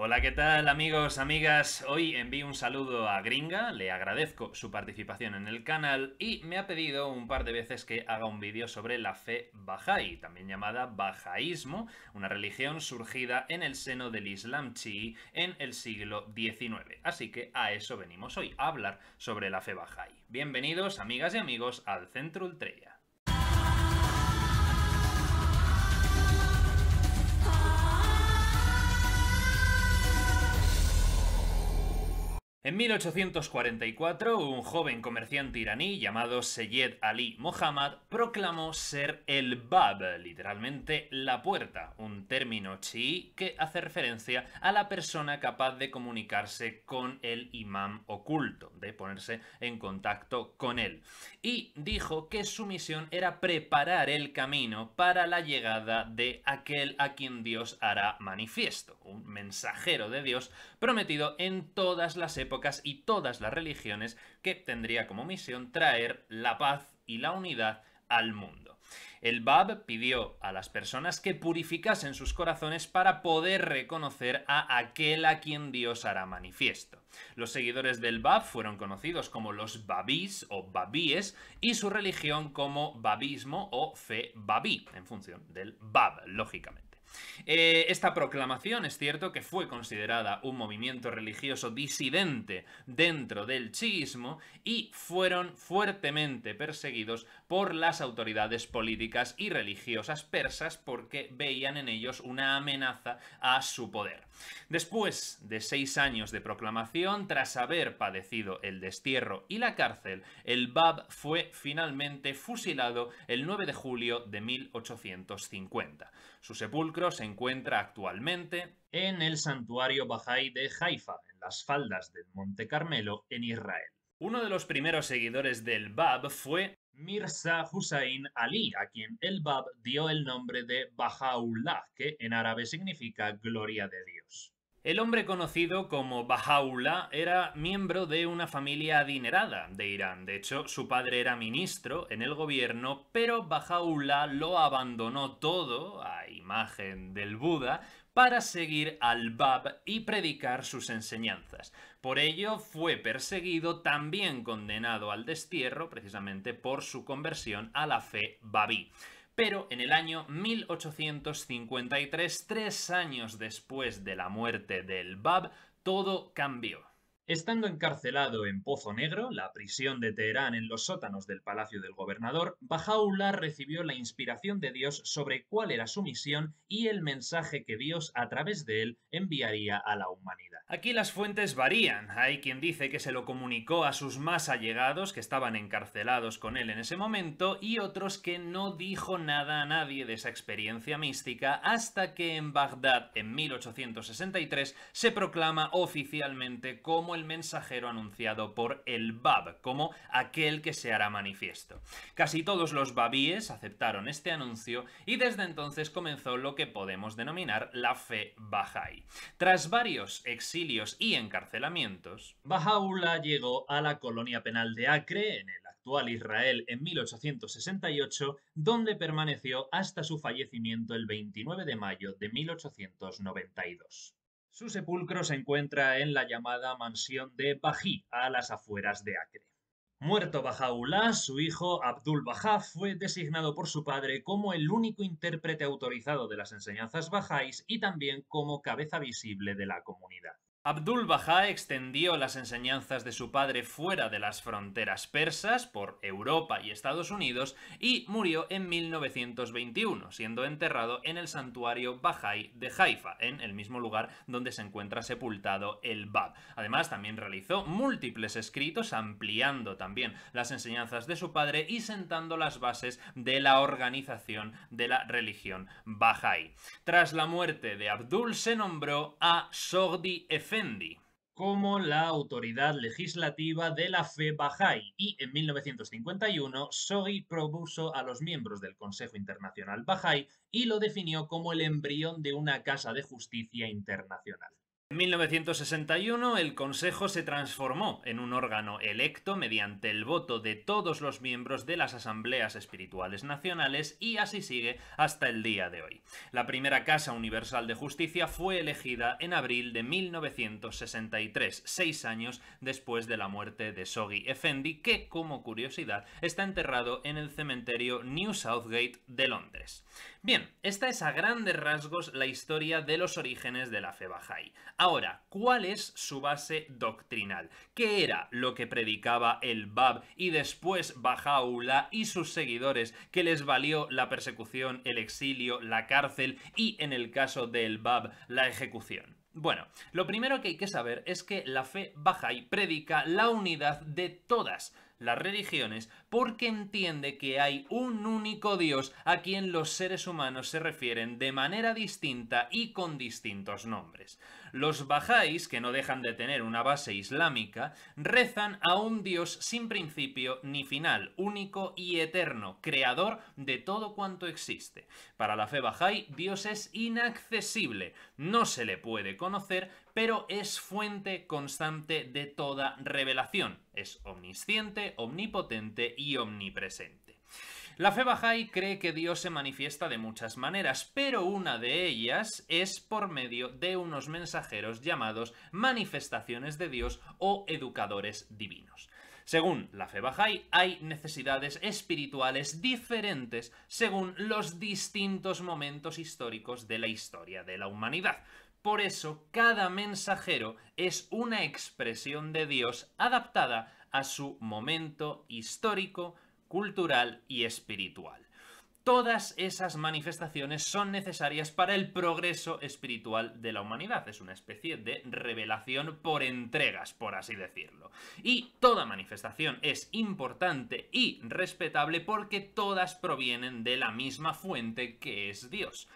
Hola, ¿qué tal amigos, amigas? Hoy envío un saludo a Gringa, le agradezco su participación en el canal y me ha pedido un par de veces que haga un vídeo sobre la fe bahá'í, también llamada Bahaísmo una religión surgida en el seno del Islam chií en el siglo XIX. Así que a eso venimos hoy, a hablar sobre la fe bahá'í. Bienvenidos amigas y amigos al Centro Ultreya. En 1844, un joven comerciante iraní llamado Seyed Ali Mohammad proclamó ser el Bab, literalmente la puerta, un término chií que hace referencia a la persona capaz de comunicarse con el imán oculto, de ponerse en contacto con él. Y dijo que su misión era preparar el camino para la llegada de aquel a quien Dios hará manifiesto, un mensajero de Dios prometido en todas las épocas y todas las religiones que tendría como misión traer la paz y la unidad al mundo. El Bab pidió a las personas que purificasen sus corazones para poder reconocer a aquel a quien Dios hará manifiesto. Los seguidores del Bab fueron conocidos como los Babís o Babíes y su religión como Babismo o fe Babí, en función del Bab, lógicamente. Eh, esta proclamación es cierto que fue considerada un movimiento religioso disidente dentro del chiismo y fueron fuertemente perseguidos por las autoridades políticas y religiosas persas porque veían en ellos una amenaza a su poder. Después de seis años de proclamación, tras haber padecido el destierro y la cárcel, el Bab fue finalmente fusilado el 9 de julio de 1850. Su sepulcro se encuentra actualmente en el santuario Bahá'í de Haifa, en las faldas del Monte Carmelo, en Israel. Uno de los primeros seguidores del Bab fue Mirza Husayn Ali, a quien el Bab dio el nombre de Bahá'u'lláh, que en árabe significa gloria de Dios. El hombre conocido como Bahá'u'lláh era miembro de una familia adinerada de Irán. De hecho, su padre era ministro en el gobierno, pero Bahá'u'lláh lo abandonó todo, a imagen del Buda, para seguir al Bab y predicar sus enseñanzas. Por ello fue perseguido, también condenado al destierro, precisamente por su conversión a la fe babí pero en el año 1853, tres años después de la muerte del Bab, todo cambió. Estando encarcelado en Pozo Negro, la prisión de Teherán en los sótanos del palacio del gobernador, Bajaullah recibió la inspiración de Dios sobre cuál era su misión y el mensaje que Dios a través de él enviaría a la humanidad. Aquí las fuentes varían. Hay quien dice que se lo comunicó a sus más allegados que estaban encarcelados con él en ese momento y otros que no dijo nada a nadie de esa experiencia mística hasta que en Bagdad en 1863 se proclama oficialmente como el mensajero anunciado por el Bab, como aquel que se hará manifiesto. Casi todos los babíes aceptaron este anuncio y desde entonces comenzó lo que podemos denominar la fe Bahá'í. Tras varios exilios y encarcelamientos, Bahá'u'lláh llegó a la colonia penal de Acre, en el actual Israel, en 1868, donde permaneció hasta su fallecimiento el 29 de mayo de 1892. Su sepulcro se encuentra en la llamada mansión de Bají, a las afueras de Acre. Muerto Bajaulá, su hijo Abdul Bajá fue designado por su padre como el único intérprete autorizado de las enseñanzas bajáis y también como cabeza visible de la comunidad. Abdul Bahá extendió las enseñanzas de su padre fuera de las fronteras persas, por Europa y Estados Unidos, y murió en 1921, siendo enterrado en el santuario Bahá'í de Haifa, en el mismo lugar donde se encuentra sepultado el Bab. Además, también realizó múltiples escritos ampliando también las enseñanzas de su padre y sentando las bases de la organización de la religión Bahá'í. Tras la muerte de Abdul se nombró a Sogdi Efe como la autoridad legislativa de la fe bahá'í y en 1951 Soghi propuso a los miembros del Consejo Internacional Baha'i y lo definió como el embrión de una Casa de Justicia Internacional. En 1961 el Consejo se transformó en un órgano electo mediante el voto de todos los miembros de las asambleas espirituales nacionales y así sigue hasta el día de hoy. La primera Casa Universal de Justicia fue elegida en abril de 1963, seis años después de la muerte de Soggy Effendi, que como curiosidad está enterrado en el cementerio New Southgate de Londres. Bien, esta es a grandes rasgos la historia de los orígenes de la fe Bajai. Ahora, ¿cuál es su base doctrinal? ¿Qué era lo que predicaba el Bab y después Bahá'u'lláh y sus seguidores que les valió la persecución, el exilio, la cárcel y, en el caso del Bab, la ejecución? Bueno, lo primero que hay que saber es que la fe Bahá'í predica la unidad de todas las religiones porque entiende que hay un único Dios a quien los seres humanos se refieren de manera distinta y con distintos nombres. Los bajáis, que no dejan de tener una base islámica, rezan a un Dios sin principio ni final, único y eterno, creador de todo cuanto existe. Para la fe bajáis, Dios es inaccesible, no se le puede conocer, pero es fuente constante de toda revelación. Es omnisciente, omnipotente y omnipresente. La fe Bahá'í cree que Dios se manifiesta de muchas maneras, pero una de ellas es por medio de unos mensajeros llamados manifestaciones de Dios o educadores divinos. Según la fe Bahá'í, hay necesidades espirituales diferentes según los distintos momentos históricos de la historia de la humanidad. Por eso, cada mensajero es una expresión de Dios adaptada a su momento histórico, cultural y espiritual. Todas esas manifestaciones son necesarias para el progreso espiritual de la humanidad. Es una especie de revelación por entregas, por así decirlo. Y toda manifestación es importante y respetable porque todas provienen de la misma fuente que es Dios.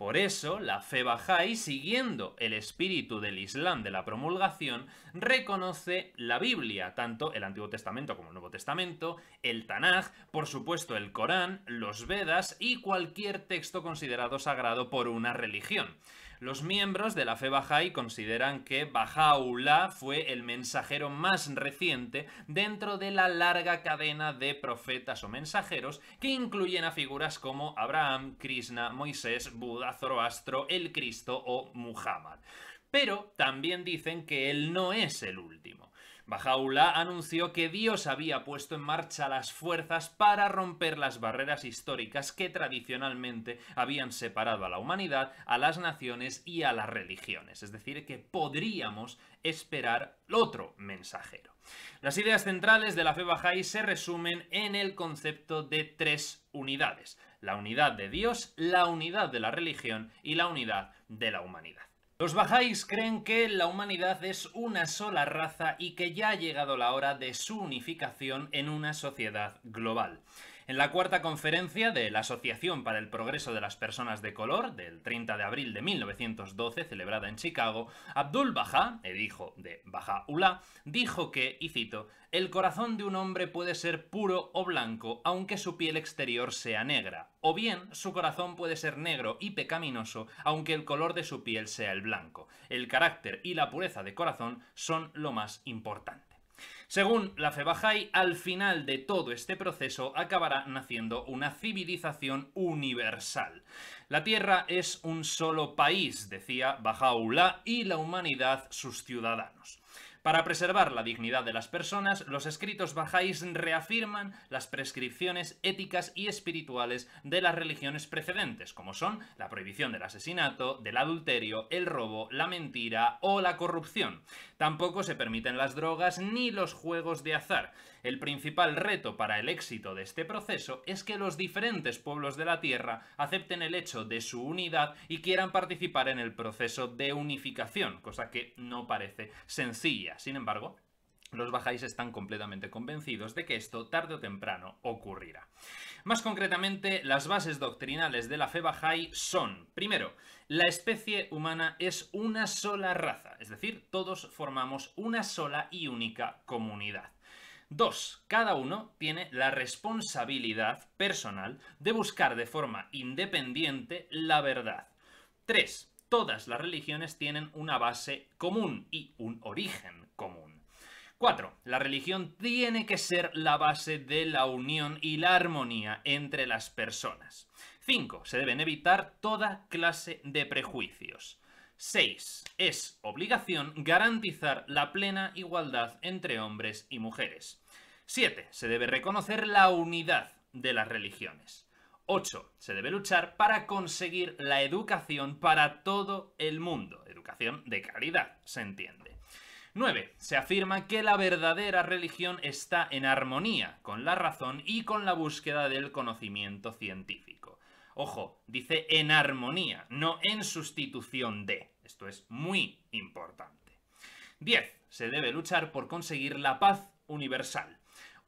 Por eso, la fe bahá'í siguiendo el espíritu del Islam de la promulgación, reconoce la Biblia, tanto el Antiguo Testamento como el Nuevo Testamento, el Tanaj, por supuesto el Corán, los Vedas y cualquier texto considerado sagrado por una religión. Los miembros de la fe Bahá'í consideran que Baha'u'llah fue el mensajero más reciente dentro de la larga cadena de profetas o mensajeros que incluyen a figuras como Abraham, Krishna, Moisés, Buda, Zoroastro, el Cristo o Muhammad pero también dicen que él no es el último. Bajaula anunció que Dios había puesto en marcha las fuerzas para romper las barreras históricas que tradicionalmente habían separado a la humanidad, a las naciones y a las religiones. Es decir, que podríamos esperar otro mensajero. Las ideas centrales de la fe bajái se resumen en el concepto de tres unidades. La unidad de Dios, la unidad de la religión y la unidad de la humanidad. Los bajáis creen que la humanidad es una sola raza y que ya ha llegado la hora de su unificación en una sociedad global. En la cuarta conferencia de la Asociación para el Progreso de las Personas de Color, del 30 de abril de 1912, celebrada en Chicago, Abdul Baha, el hijo de Baha Ullah, dijo que, y cito, el corazón de un hombre puede ser puro o blanco, aunque su piel exterior sea negra, o bien su corazón puede ser negro y pecaminoso, aunque el color de su piel sea el blanco. El carácter y la pureza de corazón son lo más importante. Según la Febajai, al final de todo este proceso acabará naciendo una civilización universal. La Tierra es un solo país, decía Bajaula, y la humanidad sus ciudadanos. Para preservar la dignidad de las personas, los escritos bajáis reafirman las prescripciones éticas y espirituales de las religiones precedentes, como son la prohibición del asesinato, del adulterio, el robo, la mentira o la corrupción. Tampoco se permiten las drogas ni los juegos de azar. El principal reto para el éxito de este proceso es que los diferentes pueblos de la Tierra acepten el hecho de su unidad y quieran participar en el proceso de unificación, cosa que no parece sencilla. Sin embargo, los bajáis están completamente convencidos de que esto tarde o temprano ocurrirá. Más concretamente, las bases doctrinales de la fe bajai son, primero, la especie humana es una sola raza, es decir, todos formamos una sola y única comunidad. 2. cada uno tiene la responsabilidad personal de buscar de forma independiente la verdad. 3. todas las religiones tienen una base común y un origen común. 4. La religión tiene que ser la base de la unión y la armonía entre las personas. 5. Se deben evitar toda clase de prejuicios. 6. Es obligación garantizar la plena igualdad entre hombres y mujeres. 7. Se debe reconocer la unidad de las religiones. 8. Se debe luchar para conseguir la educación para todo el mundo. Educación de calidad, se entiende. 9. Se afirma que la verdadera religión está en armonía con la razón y con la búsqueda del conocimiento científico. Ojo, dice en armonía, no en sustitución de. Esto es muy importante. 10. Se debe luchar por conseguir la paz universal.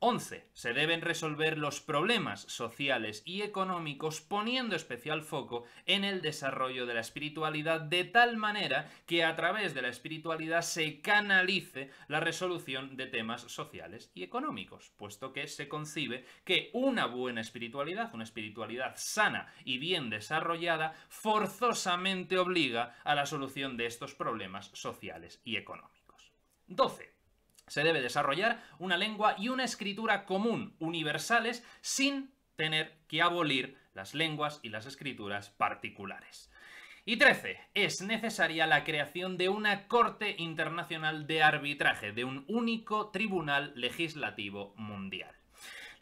11. Se deben resolver los problemas sociales y económicos poniendo especial foco en el desarrollo de la espiritualidad de tal manera que a través de la espiritualidad se canalice la resolución de temas sociales y económicos, puesto que se concibe que una buena espiritualidad, una espiritualidad sana y bien desarrollada, forzosamente obliga a la solución de estos problemas sociales y económicos. 12 se debe desarrollar una lengua y una escritura común, universales, sin tener que abolir las lenguas y las escrituras particulares. Y 13. Es necesaria la creación de una Corte Internacional de Arbitraje, de un único Tribunal Legislativo Mundial.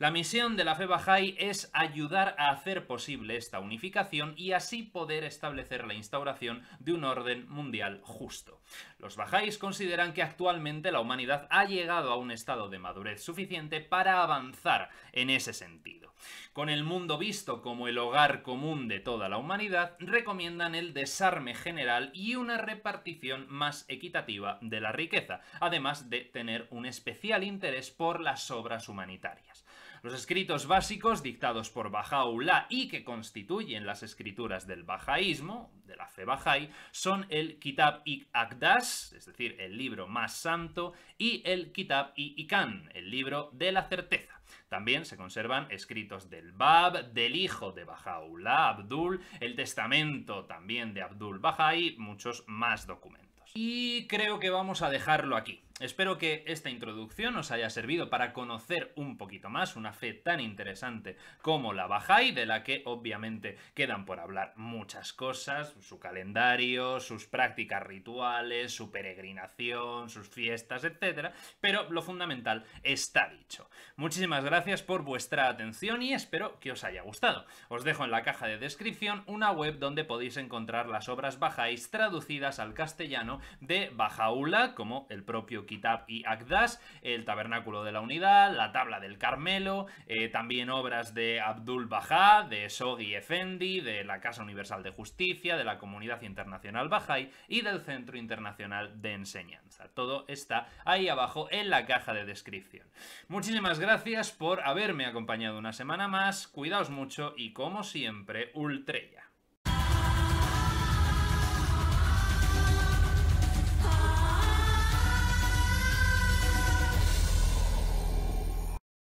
La misión de la fe Bajai es ayudar a hacer posible esta unificación y así poder establecer la instauración de un orden mundial justo. Los bajáis consideran que actualmente la humanidad ha llegado a un estado de madurez suficiente para avanzar en ese sentido. Con el mundo visto como el hogar común de toda la humanidad, recomiendan el desarme general y una repartición más equitativa de la riqueza, además de tener un especial interés por las obras humanitarias. Los escritos básicos dictados por Bahá'u'lláh y que constituyen las escrituras del bajaísmo, de la fe Baha'i, son el Kitab i Akdas, es decir, el libro más santo, y el Kitab i Ikan, el libro de la certeza. También se conservan escritos del Bab, del hijo de Bahá'u'lláh, Abdul, el testamento también de Abdul Baha'i, muchos más documentos. Y creo que vamos a dejarlo aquí. Espero que esta introducción os haya servido para conocer un poquito más una fe tan interesante como la Bahá'í, de la que obviamente quedan por hablar muchas cosas, su calendario, sus prácticas rituales, su peregrinación, sus fiestas, etc. Pero lo fundamental está dicho. Muchísimas gracias por vuestra atención y espero que os haya gustado. Os dejo en la caja de descripción una web donde podéis encontrar las obras bajáis traducidas al castellano de Bajaula, como el propio Kitab y Akdas, el Tabernáculo de la Unidad, la Tabla del Carmelo, eh, también obras de Abdul Bahá, de Soghi Efendi, de la Casa Universal de Justicia, de la Comunidad Internacional Bahá'í y del Centro Internacional de Enseñanza. Todo está ahí abajo en la caja de descripción. Muchísimas gracias por haberme acompañado una semana más, cuidaos mucho y como siempre, Ultrella.